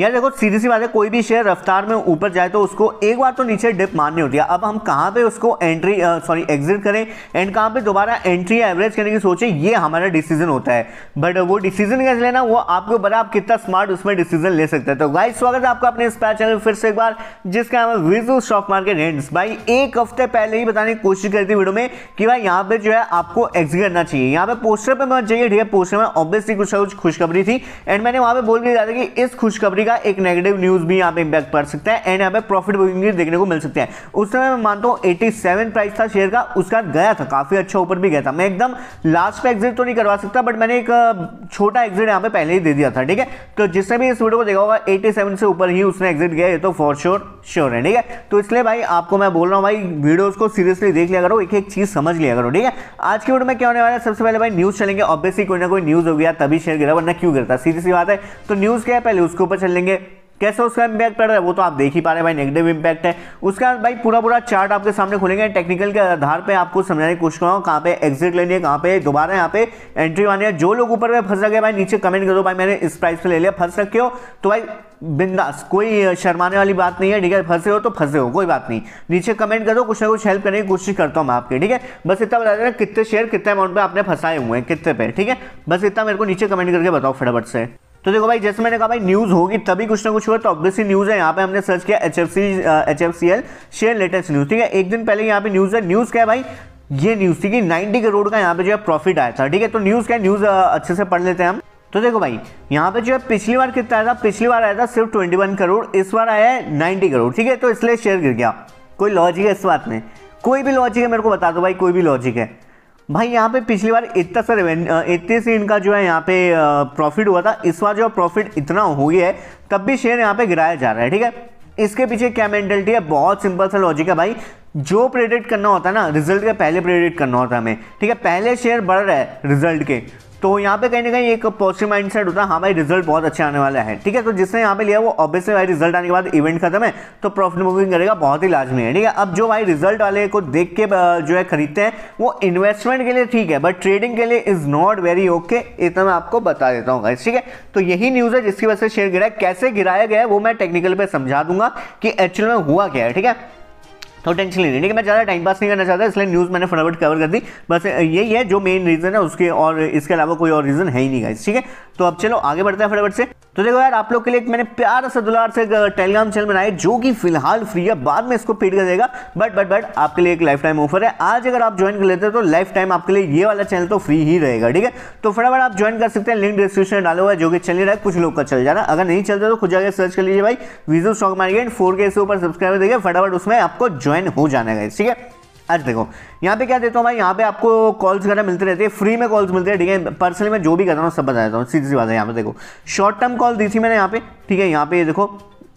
यार देखो सीधी सी बात है कोई भी शेयर रफ्तार में ऊपर जाए तो उसको एक बार तो नीचे डिप मारनी होती है अब हम कहाँ पे उसको एंट्री सॉरी एग्जिट करें एंड कहाँ पे दोबारा एंट्री एवरेज करने की सोचें ये हमारा डिसीजन होता है बट वो डिसीजन कैसे लेना वो आपको बता आप कितना स्मार्ट उसमें डिसीजन ले सकते हैं तो गाइस स्वागत है आपका अपने इस चैनल फिर से एक बार जिसका नाम है विजु स्टॉक मार्केट एंड भाई एक हफ्ते पहले ही बताने की कोशिश करी थी वीडियो में कि भाई यहाँ पे जो है आपको एग्जिट करना चाहिए यहाँ पे पोस्टर पर मत चाहिए ठीक है पोस्टर में ऑब्वियसली कुछ ना कुछ खुशखबरी थी एंड मैंने वहाँ पे बोल दिया था कि इस खुशखबरी का एक नेगेटिव न्यूज़ भी यहाँ पे इंपैक्ट पड़ सकता है एंड यहाँ पे प्रॉफिट बुकिंग भी देखने को मिल सकते हैं उस समय मैं मानता हूँ एटी प्राइस था शेयर का उसका गया था काफ़ी अच्छा ऊपर भी गया था मैं एकदम लास्ट पे एग्जिट तो नहीं करवा सकता बट मैंने एक छोटा एग्जिट यहाँ पे पहले ही दे दिया था ठीक है तो जिसने भी इस वीडियो को देखा होगा 87 से ऊपर ही उसने एग्जिट किया ये तो फॉर श्योर श्योर है ठीक है तो इसलिए भाई आपको मैं बोल रहा हूँ भाई वीडियोस को सीरियसली देख लिया करो एक एक चीज़ समझ लिया करो ठीक है आज की वीडियो में क्या होने वाला है सबसे पहले भाई न्यूज़ चलेंगे ऑब्वियसली कोई ना कोई न्यूज़ हो गया तभी शेयर गिरा वरना क्यों करता सीधी सी बात है तो न्यूज़ क्या है पहले उसके ऊपर चलेंगे कैसे उसका इम्पैक्ट पड़ रहा है वो तो आप देख ही पा रहे हैं भाई नेगेटिव इम्पैक्ट है उसके बाद भाई पूरा पूरा चार्ट आपके सामने खुलेंगे टेक्निकल के आधार पे आपको समझाने की कोशिश हूँ कहाँ पे एग्जिट लेनी है कहाँ पे दोबारा यहाँ पे एंट्री मानी है जो लोग ऊपर में फंस रखे भाई नीचे कमेंट करो भाई मैंने इस प्राइस पर ले लिया फंस रखे हो तो भाई बिंदास कोई शर्माने वाली बात नहीं है ठीक है फंसे हो तो फंसे हो कोई बात नहीं नीचे कमेंट करो कुछ ना कुछ हेल्प करने की कोशिश करता हूँ मैं आपके ठीक है बस इतना बता देना कितने शेयर कितने अमाउंट पे आपने फंसाए हुए हैं कितने पे ठीक है बस इतना मेरे को नीचे कमेंट करके बताओ फटाफट से तो देखो भाई जैसे मैंने कहा भाई न्यूज़ होगी तभी कुछ ना कुछ हुआ तो ऑब्वियसली न्यूज़ है यहाँ पे हमने सर्च किया H F C share latest news ठीक है एक दिन पहले यहाँ पे न्यूज़ है न्यूज़ क्या है भाई ये न्यूज़ थी कि 90 करोड़ का यहाँ पे जो है प्रॉफिट आया था ठीक है तो न्यूज़ क्या न्यूज़ अच्छे से पढ़ लेते हैं हम तो देखो भाई यहाँ पे जो है पिछली बार कितना आया था पिछली बार आया था सिर्फ 21 करोड़ इस बार आया है 90 करोड़ ठीक है तो इसलिए शेयर गिर गया कोई लॉजिक है इस बात में कोई भी लॉजिक है मेरे को बता दो भाई कोई भी लॉजिक है भाई यहाँ पे पिछली बार इतना सर इतने से इनका जो है यहाँ पे प्रॉफिट हुआ था इस बार जो प्रॉफिट इतना हुई है तब भी शेयर यहाँ पे गिराया जा रहा है ठीक है इसके पीछे क्या मेंटेलिटी है बहुत सिंपल सा लॉजिक है भाई जो प्रेडिक्ट करना होता है ना रिजल्ट के पहले प्रेडिक्ट करना होता है हमें ठीक है पहले शेयर बढ़ रहा है रिजल्ट के तो यहाँ पे कहीं ना कहीं एक पॉजिटिव माइंड सेट होता है हाँ भाई रिजल्ट बहुत अच्छे आने वाला है ठीक है तो जिसने यहाँ पे लिया वो ऑब्वियसली भाई रिजल्ट आने के बाद इवेंट खत्म है तो प्रॉफिट बुकिंग करेगा बहुत ही लाजमी है ठीक है अब जो भाई रिजल्ट वाले को देख के जो है खरीदते हैं वो इन्वेस्टमेंट के लिए ठीक है बट ट्रेडिंग के लिए इज नॉट वेरी ओके इतना मैं आपको बता देता हूँ ठीक है तो यही न्यूज़ है जिसकी वजह से शेयर गिराया कैसे गिराया गया है वो मैं टेक्निकल पर समझा दूंगा कि एक्चुअल में हुआ क्या है ठीक है तो टेंशन लेनी लेकिन मैं ज़्यादा टाइम पास नहीं करना चाहता इसलिए न्यूज़ मैंने फटाफट कवर कर दी बस यही है जो मेन रीज़न है उसके और इसके अलावा कोई और रीज़न है ही नहीं गाइस ठीक है तो अब चलो आगे बढ़ते हैं फटाफट से तो देखो यार आप लोग के लिए एक मैंने प्यार से दुलार से टेलीग्राम चैनल बनाया जो कि फिलहाल फ्री है बाद में इसको पेड कर देगा बट बट बट आपके लिए एक लाइफ टाइम ऑफर है आज अगर आप ज्वाइन कर लेते हैं तो लाइफ टाइम आपके लिए ये वाला चैनल तो फ्री ही रहेगा ठीक है तो फटाफट आप ज्वाइन कर सकते हैं लिंक डिस्क्रिप्शन में डाला हुआ है जो कि चल नहीं रहा है कुछ लोग का चल जा रहा है अगर नहीं चलते तो खुद जाकर सर्च कर लीजिए भाई विजो स्टॉक मार्केट फोर के ऊपर सब्सक्राइबर देखिए फटाफट उसमें आपको ज्वाइन हो जाना है ठीक है आज देखो यहाँ पे क्या देता हूँ भाई यहाँ पे आपको कॉल्स वगैरह मिलते रहते हैं फ्री में कॉल्स मिलते हैं ठीक है पर्सनली मैं जो भी करता हूँ सब बता देता हूँ सीधी सी बात है यहाँ पे देखो शॉर्ट टर्म कॉल दी थी मैंने यहाँ पे ठीक है यहाँ पे देखो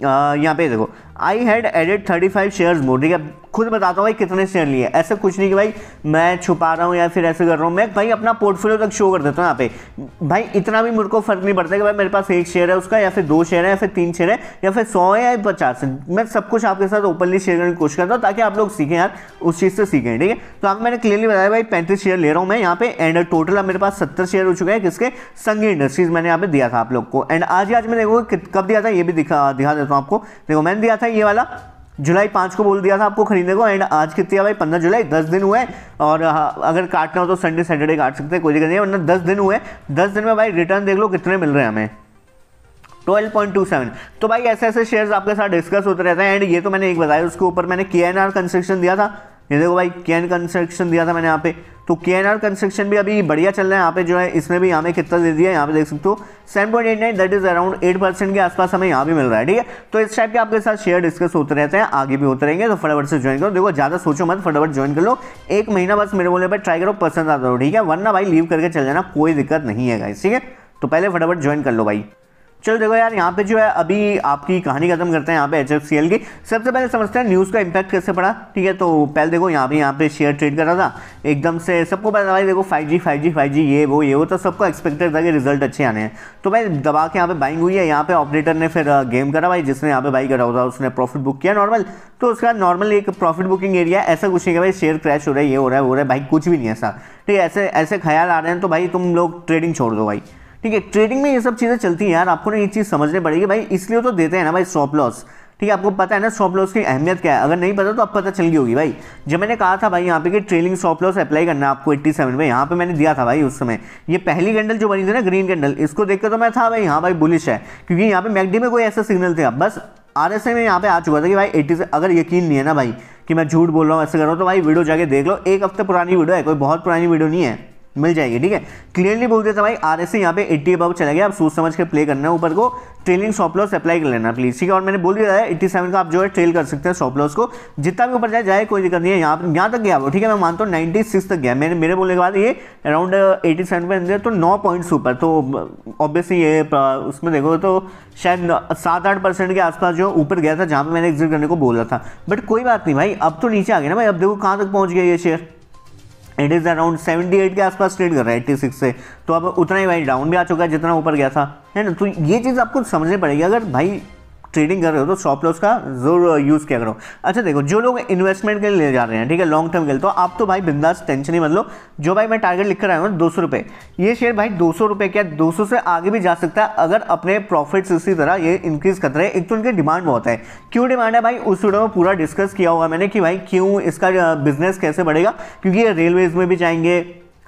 यहाँ पे देखो I had added thirty five shares more ठीक है खुद बताता हूँ भाई कितने शेयर लिए ऐसा कुछ नहीं कि भाई मैं छुपा रहा हूँ या फिर ऐसे कर रहा हूँ मैं भाई अपना पोर्टफोलियो तक शो कर देता हूँ यहाँ पे भाई इतना भी मुझको फर्क नहीं पड़ता कि भाई मेरे पास एक शेयर है उसका या फिर दो शेयर है या फिर तीन शेयर है या फिर सौ है या पचास है मैं सब कुछ आपके साथ ओपनली शेयर करने की कोशिश करता हूँ ताकि आप लोग सीखें यार उस चीज़ से सीखें ठीक है तो आप मैंने क्लियरली बताया भाई पैंतीस शेयर ले रहा हूँ मैं यहाँ पे एंड टोटल अब मेरे पास सत्तर शेयर हो चुका है किसके संगी इंडस्ट्रीज मैंने यहाँ पे दिया था आप लोग को एंड आज आज मैंने देखो कब दिया था ये भी दिखा दिखा देता हूँ आपको देखो मैंने दिया था ये वाला जुलाई पाँच को बोल दिया था आपको खरीदने को एंड आज कितनी है भाई पंद्रह जुलाई दस दिन हुए और हाँ, अगर काटना हो तो संडे सैटरडे काट सकते हैं कोई दिक्कत नहीं है वरना दस दिन हुए दस दिन में भाई रिटर्न देख लो कितने मिल रहे हैं हमें 12.27 तो भाई ऐसे ऐसे शेयर्स आपके साथ डिस्कस होते रहते हैं एंड ये तो मैंने एक बताया उसके ऊपर मैंने के एन आर कंस्ट्रक्शन दिया था ये देखो भाई कैन कंस्ट्रक्शन दिया था मैंने यहाँ पे तो के एन आर कंस्ट्रक्शन भी अभी बढ़िया चल रहा है यहाँ पे जो है इसमें भी यहाँ पे कितना दे दिया यहाँ पे देख सकते हो seven point eight nine that is around eight percent के आसपास हमें यहाँ भी मिल रहा है ठीक है तो इस टाइप के आपके साथ शेयर डिस्कस होते रहते हैं आगे भी होते रहेंगे तो फटाफट से ज्वाइन करो देखो ज़्यादा सोचो मत फटाफट ज्वाइन कर लो एक महीना बस मेरे बोले पर ट्राई करो पसंद आता हो ठीक है वरना भाई लीव करके चल जाना कोई दिक्कत नहीं है ठीक है तो पहले फटाफट ज्वाइन कर लो भाई चलो देखो यार यहाँ पे जो है अभी आपकी कहानी खत्म करते हैं यहाँ पे एच एफ सी एल की सबसे पहले समझते हैं न्यूज़ का इम्पैक्ट कैसे पड़ा ठीक है तो पहले देखो यहाँ पे यहाँ पे शेयर ट्रेड करा था एकदम से सबको पता था भाई देखो 5G 5G 5G ये वो ये वो तो सबको एक्सपेक्टेड था कि रिजल्ट अच्छे आने हैं तो भाई दबा के यहाँ पे बाइंग हुई है यहाँ पे ऑपरेटर ने फिर गेम uh, करा भाई जिसने यहाँ पे बाई करा होता उसने प्रॉफिट बुक किया नॉर्मल तो उसका नॉर्मल एक प्रॉफिट बुकिंग एरिया ऐसा कुछ नहीं है भाई शेयर क्रैश हो रहा है ये हो रहा है वो रहा है भाई कुछ भी नहीं ऐसा ठीक है ऐसे ऐसे ख्याल आ रहे हैं तो भाई तुम लोग ट्रेडिंग छोड़ दो भाई ठीक है ट्रेडिंग में ये सब चीज़ें चलती हैं यार आपको ना ये चीज़ समझनी पड़ेगी भाई इसलिए तो देते हैं ना भाई स्टॉप लॉस ठीक है आपको पता है ना स्टॉप लॉस की अहमियत क्या है अगर नहीं पता तो आप पता चल गई होगी भाई जब मैंने कहा था भाई यहाँ पे कि ट्रेलिंग स्टॉप लॉस अप्लाई करना आपको 87 में यहाँ पे मैंने दिया था भाई उस समय ये पहली कैंडल जो बनी थी ना ग्रीन कैंडल इसको देखकर तो मैं था भाई हाँ भाई बुलिश है क्योंकि यहाँ पे मैगडी में कोई ऐसा सिग्नल थे बस आर एस में यहाँ पे आ चुका था कि भाई एट्टी अगर यकीन नहीं है ना भाई कि मैं झूठ बोल रहा हूँ ऐसे कर रहा हूँ तो भाई वीडियो जाके देख लो एक हफ्ते पुरानी वीडियो है कोई बहुत पुरानी वीडियो नहीं है मिल जाएगी ठीक है क्लियरली बोल देता भाई आर एस यहाँ पे एट्टी अबाउट चला गया आप सोच समझ के प्ले करना है ऊपर को ट्रेलिंग शॉप लॉस अप्लाई कर लेना प्लीज ठीक है और मैंने बोल दिया है एट्टी सेवन का आप जो है ट्रेल कर सकते हैं शॉप लॉस को जितना भी ऊपर जाए जाए कोई दिक्कत नहीं है यहाँ यहाँ तक गया वो ठीक है मैं मानता हूँ नाइन्टी सिक्स तक गया मैंने मेरे बोलने के बाद ये अराउंड एटी सेवन पे अंदर तो नौ पॉइंट्स ऊपर तो ऑब्वियसली uh, ये uh, उसमें देखो तो शायद सात आठ परसेंट के आसपास जो ऊपर गया था जहाँ पर मैंने एग्जिट करने को बोला था बट कोई बात नहीं भाई अब तो नीचे आ गया ना भाई अब देखो कहाँ तक पहुँच गया ये शेयर इट इज़ अराउंड 78 के आसपास ट्रेड कर रहा है 86 से तो अब उतना ही भाई डाउन भी आ चुका है जितना ऊपर गया था है ना तो ये चीज़ आपको समझनी पड़ेगी अगर भाई ट्रेडिंग कर रहे हो तो स्टॉप लॉस का जरूर यूज़ किया करो अच्छा देखो जो लोग इन्वेस्टमेंट के लिए ले जा रहे हैं ठीक है लॉन्ग टर्म के लिए तो आप तो भाई बिंदास टेंशन ही मतलब जो भाई मैं टारगेट लिख कर आया हूँ दो सौ रुपये ये शेयर भाई दो सौ रुपये क्या दो सौ से आगे भी जा सकता है अगर अपने प्रॉफिट इसी तरह ये इंक्रीज करते रहे एक तो उनकी डिमांड बहुत है क्यों डिमांड है भाई उस वीडियो में पूरा डिस्कस किया हुआ मैंने कि भाई क्यों इसका बिजनेस कैसे बढ़ेगा क्योंकि ये रेलवेज में भी जाएंगे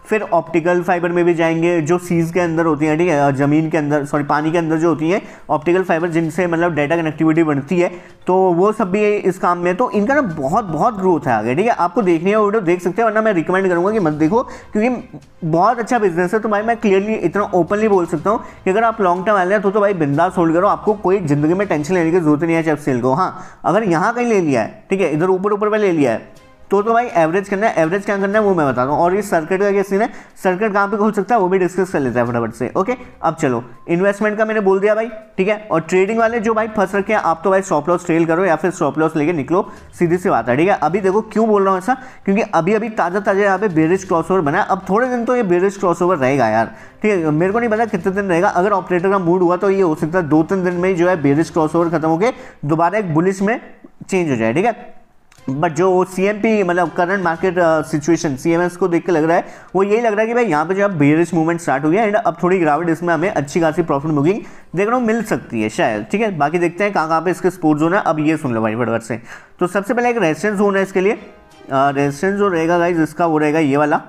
फिर ऑप्टिकल फाइबर में भी जाएंगे जो सीज के अंदर होती हैं ठीक है ज़मीन के अंदर सॉरी पानी के अंदर जो होती हैं ऑप्टिकल फाइबर जिनसे मतलब डेटा कनेक्टिविटी बढ़ती है तो वो सब भी इस काम में तो इनका ना बहुत बहुत ग्रोथ है आगे ठीक है आपको देखनी है वीडियो देख सकते हैं वरना मैं रिकमेंड करूँगा कि मत देखो क्योंकि बहुत अच्छा बिजनेस है तो भाई मैं क्लियरली इतना ओपनली बोल सकता हूँ कि अगर आप लॉन्ग टर्म रहे हैं तो, तो भाई बिंदास होल्ड करो आपको कोई ज़िंदगी में टेंशन लेने की जरूरत नहीं है चेप सेल को हाँ अगर यहाँ कहीं ले लिया है ठीक है इधर ऊपर ऊपर में ले लिया है तो तो भाई एवरेज करना है एवरेज क्या करना है वो मैं बता दूँ और ये सर्किट का क्या सीन है सर्किट कहाँ पे खुल सकता है वो भी डिस्कस कर लेते हैं फटाफट से ओके अब चलो इन्वेस्टमेंट का मैंने बोल दिया भाई ठीक है और ट्रेडिंग वाले जो भाई फंस रखे हैं आप तो भाई स्टॉप लॉस ट्रेल करो या फिर स्टॉप लॉस लेके निकलो सीधी सी बात है ठीक है अभी देखो क्यों बोल रहा हूँ ऐसा क्योंकि अभी अभी ताज़ा ताज़ा यहाँ पे बेरिज क्रॉस ओवर बना अब थोड़े दिन तो ये बेरिज क्रॉस ओवर रहेगा यार ठीक है मेरे को नहीं पता कितने दिन रहेगा अगर ऑपरेटर का मूड हुआ तो ये हो सकता है दो तीन दिन में जो है बेरिज क्रॉस ओवर खत्म होकर दोबारा एक बुलिस में चेंज हो जाए ठीक है बट जो सी एम पी मतलब current market situation C M S को देख के लग रहा है वो यही लग रहा है कि भाई यहाँ पे जो अब बेरिश मूवमेंट स्टार्ट हुई है एंड अब थोड़ी गिरावट इसमें हमें अच्छी खासी प्रॉफिट बुकिंग देखने को मिल सकती है शायद ठीक है बाकी देखते हैं कहाँ कहाँ पे इसके स्पोर्ट जोन है अब ये सुन लो भाई फटवर से तो सबसे पहले एक रेजिस्टेंस जोन है इसके लिए रेजिस्टेंस uh, जो रहेगा गाइज इसका वो रहेगा ये वाला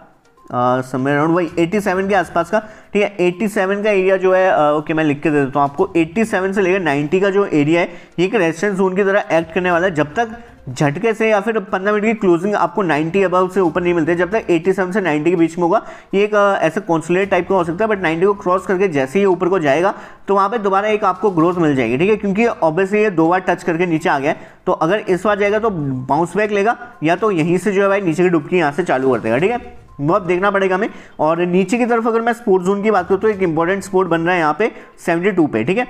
समय uh, अराउंड वही एट्टी के आसपास का ठीक है एट्टी का एरिया जो है ओके uh, मैं लिख के दे देता हूँ आपको एट्टी से लेकर नाइन्टी का जो एरिया है ये एक रेजिस्टेंस जोन की तरह एक्ट करने वाला है जब तक झटके से या फिर पंद्रह मिनट की क्लोजिंग आपको 90 अबाउट से ऊपर नहीं मिलती जब तक 87 से 90 के बीच में होगा ये एक ऐसे कॉन्सुलेट टाइप का हो सकता है बट 90 को क्रॉस करके जैसे ही ऊपर को जाएगा तो वहाँ पे दोबारा एक आपको ग्रोथ मिल जाएगी ठीक है क्योंकि ऑब्वियसली ये दो बार टच करके नीचे आ गया तो अगर इस बार जाएगा तो बाउंस बैक लेगा या तो यहीं से जो है भाई नीचे की डुबकी यहाँ से चालू कर देगा ठीक है वो अब देखना पड़ेगा हमें और नीचे की तरफ अगर मैं स्पोर्ट जोन की बात करूँ तो एक इंपॉर्टेंट स्पोर्ट बन रहा है यहाँ पे 72 पे ठीक है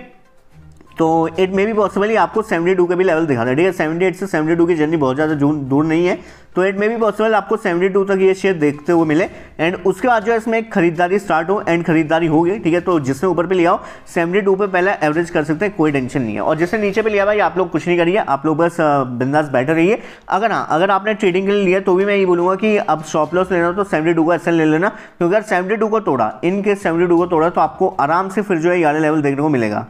तो इट मे भी पॉसिबली आपको 72 के भी लेवल दिखा था ठीक है 78 से 72 की जर्नी बहुत ज़्यादा दूर नहीं है तो इट मे भी पॉसिबल आपको 72 तक ये शेयर देखते हुए मिले एंड उसके बाद जो है इसमें खरीदारी स्टार्ट हो एंड खरीदारी होगी ठीक है तो जिसने ऊपर पे लिया हो 72 पे पहले एवरेज कर सकते हैं कोई टेंशन नहीं है और जिसने नीचे पे लिया भाई आप लोग कुछ नहीं करिए आप लोग बस बिंदास बैठे रहिए अगर हाँ अगर आपने ट्रेडिंग के लिए लिया तो भी मैं ये बोलूँगा कि अब शॉप लॉस लेना हो तो सेवेंटी का एसल ले लेना क्योंकि अगर सेवेंटी को तोड़ा इनके सेवेंटी को तोड़ा तो आपको आराम से फिर जो है ग्यारह लेवल देखने को मिलेगा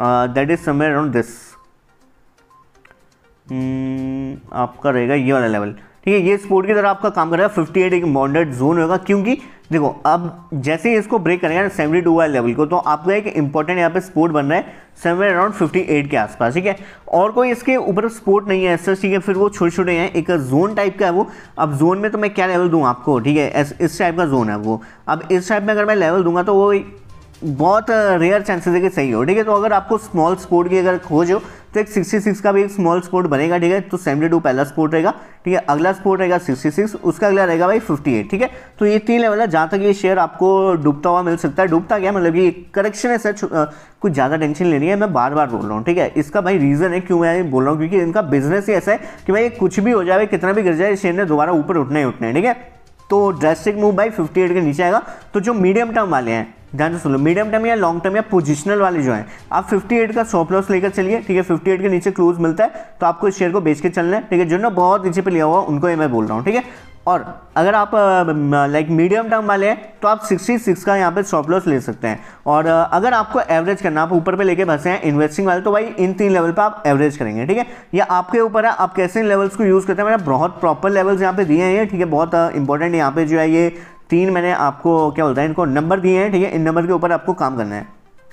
that is somewhere somewhere this hmm, आपका रहेगा ये वाला लेवल ठीक है ये स्पोर्ट की तरह आपका काम कर रहा है फिफ्टी एट एक बॉन्डेड जोन होगा क्योंकि देखो अब जैसे ही इसको ब्रेक करेंगे सेवेंटी टू वाले लेवल को तो आपका एक इंपॉर्टेंट यहाँ पे स्पोर्ट बन रहा है समवेयर अराउंड फिफ्टी एट के आसपास ठीक है और कोई इसके ऊपर स्पोर्ट नहीं है ऐसा ठीक है फिर वो छोटे छोटे हैं एक जोन टाइप का है वो अब जोन में तो मैं क्या लेवल दूँ आपको ठीक है इस टाइप का जोन है वो अब इस टाइप में अगर मैं लेवल दूंगा तो वो बहुत रेयर uh, चांसेस है कि सही हो ठीक है तो अगर आपको स्मॉल स्पोर्ट की अगर खोज हो तो एक 66 का भी एक स्मॉल स्पोर्ट बनेगा ठीक है तो 72 पहला स्पोर्ट रहेगा ठीक है अगला स्पोर्ट रहेगा 66 उसका अगला रहेगा भाई 58 ठीक है तो ये तीन लेवल है जहाँ तक ये शेयर आपको डूबता हुआ मिल सकता है डूबता क्या मतलब ये करेक्शन है सर uh, कुछ ज़्यादा टेंशन लेनी है मैं बार बार बोल रहा हूँ ठीक है इसका भाई रीज़न है क्यों मैं बोल रहा हूँ क्योंकि इनका बिजनेस ही ऐसा है कि भाई कुछ भी हो जाए कितना भी गिर जाए शेयर ने दोबारा ऊपर उठने ही उठने ठीक है तो ड्रेस्टिक मूव भाई 58 के नीचे आएगा तो जो मीडियम टर्म वाले हैं ध्यान से सुन लो मीडियम टर्म या लॉन्ग टर्म या पोजिशनल वाले जो हैं आप 58 का सॉप लॉस लेकर चलिए ठीक है 58 के नीचे क्लोज मिलता है तो आपको इस शेयर को बेच के चलना है ठीक है जिन्होंने बहुत नीचे पे लिया हुआ उनको ये मैं बोल रहा हूँ ठीक है और अगर आप लाइक मीडियम टर्म वाले हैं तो आप 66 का यहाँ पे स्टॉप लॉस ले सकते हैं और अगर आपको एवरेज करना आप ऊपर पे लेके फंसे हैं इन्वेस्टिंग वाले तो भाई इन तीन लेवल पे आप एवरेज करेंगे ठीक है ये आपके ऊपर है आप कैसे इन लेवल्स को यूज़ करते हैं मैंने बहुत प्रॉपर लेवल्स यहाँ पे दिए हैं ठीक है बहुत इंपॉर्टेंट यहाँ पे जो है ये तीन मैंने आपको क्या बोलता है इनको नंबर दिए हैं ठीक है इन नंबर के ऊपर आपको काम करना है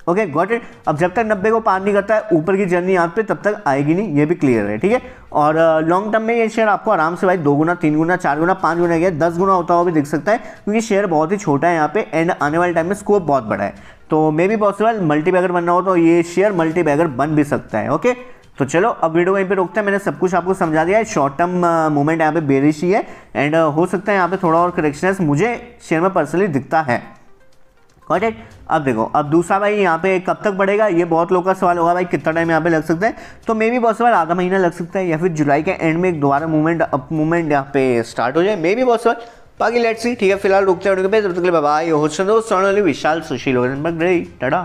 ओके गॉट इट अब जब तक नब्बे को पार नहीं करता है ऊपर की जर्नी आप पे तब तक आएगी नहीं ये भी क्लियर है ठीक है और लॉन्ग टर्म में ये शेयर आपको आराम से भाई दो गुना तीन गुना चार गुना पाँच गुना गया दस गुना होता हुआ भी दिख सकता है क्योंकि शेयर बहुत ही छोटा है यहाँ पे एंड आने वाले टाइम में स्कोप बहुत बड़ा है तो मे बी पॉसिबल मल्टी बनना हो तो ये शेयर मल्टी बैगर बन भी सकता है ओके तो चलो अब वीडियो वहीं पे रोकते हैं मैंने सब कुछ आपको समझा दिया है शॉर्ट टर्म मूवमेंट यहाँ पे बेरिश ही है एंड uh, हो सकता है यहाँ पे थोड़ा और करेक्शन मुझे शेयर में पर्सनली दिखता है कॉटेक्ट अब देखो अब दूसरा भाई यहाँ पे कब तक बढ़ेगा ये बहुत लोग का सवाल होगा भाई कितना टाइम यहाँ पे लग सकता है तो मे बी पॉसिबल आधा महीना लग सकता है या फिर जुलाई के एंड में एक दोबारा मूवमेंट अप मूवमेंट यहाँ पे स्टार्ट हो जाए मे बी बहुत सवाल बाकी लेट्स सी ठीक है फिलहाल रुकते हैं पे जब तक बाय होस्ट विशाल सुशील टाटा